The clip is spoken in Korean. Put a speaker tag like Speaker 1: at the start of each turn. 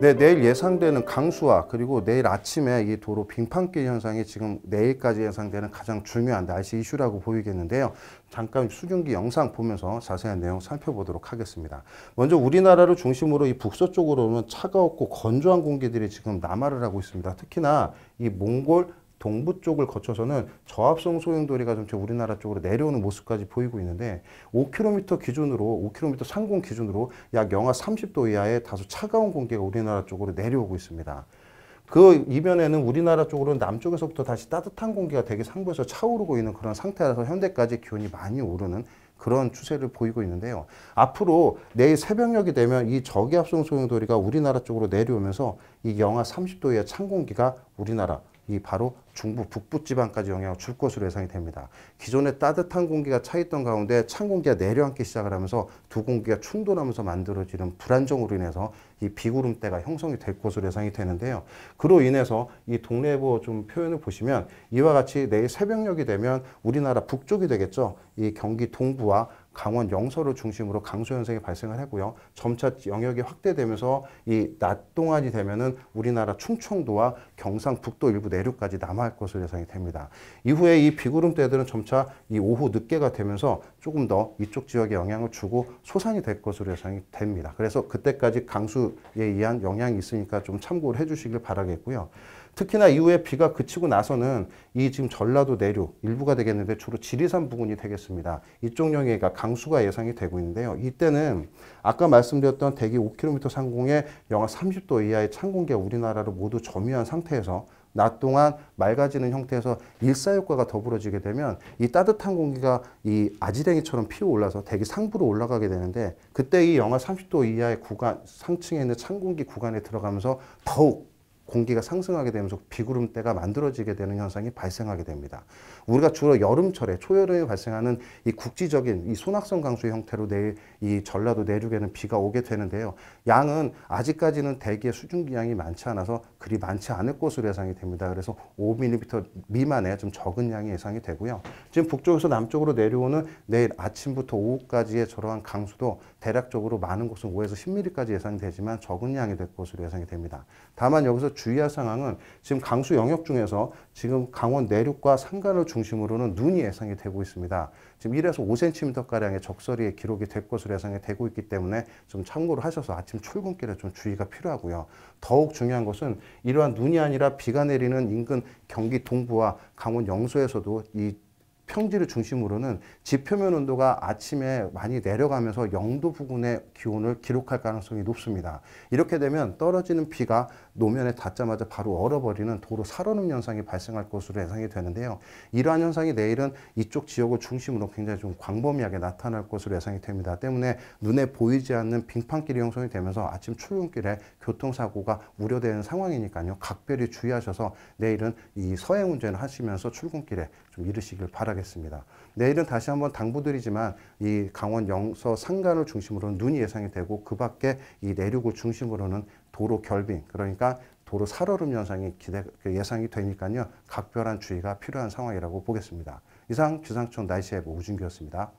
Speaker 1: 네, 내일 예상되는 강수와 그리고 내일 아침에 이 도로 빙판길 현상이 지금 내일까지 예상되는 가장 중요한 날씨 이슈라고 보이겠는데요. 잠깐 수증기 영상 보면서 자세한 내용 살펴보도록 하겠습니다. 먼저 우리나라를 중심으로 이 북서쪽으로는 차가웠고 건조한 공기들이 지금 남하를 하고 있습니다. 특히나 이 몽골 동부 쪽을 거쳐서는 저압성 소용돌이가 점 우리나라 쪽으로 내려오는 모습까지 보이고 있는데 5km 기준으로 5km 상공 기준으로 약 영하 30도 이하의 다소 차가운 공기가 우리나라 쪽으로 내려오고 있습니다. 그 이면에는 우리나라 쪽으로 남쪽에서부터 다시 따뜻한 공기가 되게 상부에서 차오르고 있는 그런 상태라서 현대까지 기온이 많이 오르는 그런 추세를 보이고 있는데요. 앞으로 내일 새벽녘이 되면 이 저기압성 소용돌이가 우리나라 쪽으로 내려오면서 이 영하 30도 이하 찬 공기가 우리나라 이 바로 중부 북부 지방까지 영향을 줄 것으로 예상이 됩니다. 기존에 따뜻한 공기가 차 있던 가운데 찬 공기가 내려앉기 시작을 하면서 두 공기가 충돌하면서 만들어지는 불안정으로 인해서 이 비구름대가 형성이 될 것으로 예상이 되는데요. 그로 인해서 이 동래보 뭐 좀 표현을 보시면 이와 같이 내일 새벽녘이 되면 우리나라 북쪽이 되겠죠. 이 경기 동부와 강원 영서를 중심으로 강수 현상이 발생을 하고요. 점차 영역이 확대되면서 이 낮 동안이 되면은 우리나라 충청도와 경상북도 일부 내륙까지 남하 할 것으로 예상이 됩니다. 이후에 이 비구름대들은 점차 이 오후 늦게가 되면서 조금 더 이쪽 지역에 영향을 주고 소산이 될 것으로 예상이 됩니다. 그래서 그때까지 강수에 의한 영향이 있으니까 좀 참고를 해주시길 바라겠고요. 특히나 이후에 비가 그치고 나서는 이 지금 전라도 내륙 일부가 되겠는데 주로 지리산 부근이 되겠습니다. 이쪽 영해가 강수가 예상이 되고 있는데요. 이때는 아까 말씀드렸던 대기 5km 상공에 영하 30도 이하의 찬 공기가 우리나라를 모두 점유한 상태에서 낮 동안 맑아지는 형태에서 일사효과가 더불어지게 되면 이 따뜻한 공기가 이 아지랭이처럼 피어올라서 대기 상부로 올라가게 되는데 그때 이 영하 30도 이하의 구간 상층에 있는 찬 공기 구간에 들어가면서 더욱 공기가 상승하게 되면서 비구름대가 만들어지게 되는 현상이 발생하게 됩니다. 우리가 주로 여름철에 초여름에 발생하는 이 국지적인 이 소낙성 강수 형태로 내일 이 전라도 내륙에는 비가 오게 되는데요. 양은 아직까지는 대기의 수증기 양이 많지 않아서 그리 많지 않을 것으로 예상이 됩니다. 그래서 5mm 미만의 좀 적은 양이 예상이 되고요. 지금 북쪽에서 남쪽으로 내려오는 내일 아침부터 오후까지의 저러한 강수도 대략적으로 많은 곳은 5에서 10mm까지 예상이 되지만 적은 양이 될 것으로 예상이 됩니다. 다만 여기서 주의할 상황은 지금 강수 영역 중에서 지금 강원 내륙과 산간을 중심으로는 눈이 예상이 되고 있습니다. 지금 1에서 5cm가량의 적설이 기록이 될 것으로 예상이 되고 있기 때문에 좀 참고를 하셔서 아침 출근길에 좀 주의가 필요하고요. 더욱 중요한 것은 이러한 눈이 아니라 비가 내리는 인근 경기 동부와 강원 영서에서도 이 평지를 중심으로는 지표면 온도가 아침에 많이 내려가면서 영도 부근의 기온을 기록할 가능성이 높습니다. 이렇게 되면 떨어지는 비가 노면에 닿자마자 바로 얼어버리는 도로 살얼음 현상이 발생할 것으로 예상이 되는데요. 이러한 현상이 내일은 이쪽 지역을 중심으로 굉장히 좀 광범위하게 나타날 것으로 예상이 됩니다. 때문에 눈에 보이지 않는 빙판길이 형성이 되면서 아침 출근길에 교통사고가 우려되는 상황이니까요. 각별히 주의하셔서 내일은 이 서행 운전을 하시면서 출근길에 좀 이르시길 바라니다 가겠습니다. 내일은 다시 한번 당부드리지만 이 강원 영서 산간을 중심으로 눈이 예상이 되고 그 밖에 이 내륙을 중심으로는 도로 결빙 그러니까 도로 살얼음 현상이 기대, 그 예상이 되니까요. 각별한 주의가 필요한 상황이라고 보겠습니다. 이상 기상청 날씨 예보 우준규였습니다